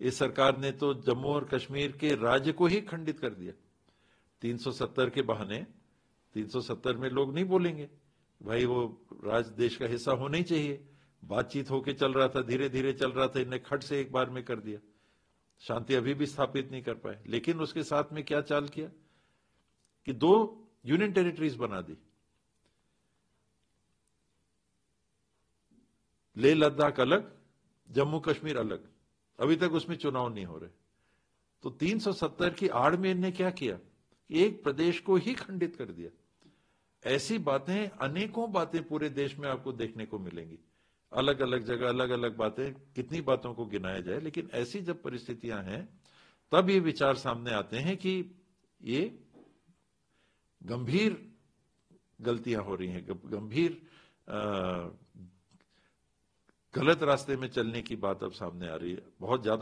इस सरकार ने तो जम्मू और कश्मीर के राज्य को ही खंडित कर दिया 370 के बहाने 370 में लोग नहीं बोलेंगे भाई वो राज देश का हिस्सा होना ही चाहिए बातचीत होके चल रहा था धीरे धीरे चल रहा था इन्हें खट से एक बार में कर दिया शांति अभी भी स्थापित नहीं कर पाए लेकिन उसके साथ में क्या चाल किया कि दो यूनियन टेरिटरीज बना दी लेह लद्दाख अलग जम्मू कश्मीर अलग अभी तक उसमें चुनाव नहीं हो रहे तो 370 की आड़ में इनने क्या किया एक प्रदेश को ही खंडित कर दिया ऐसी बातें अनेकों बातें पूरे देश में आपको देखने को मिलेंगी अलग अलग जगह अलग अलग बातें कितनी बातों को गिनाया जाए लेकिन ऐसी जब परिस्थितियां हैं तब ये विचार सामने आते हैं कि ये गंभीर गलतियां हो रही हैं गंभीर आ, गलत रास्ते में चलने की बात अब सामने आ रही है बहुत ज्यादा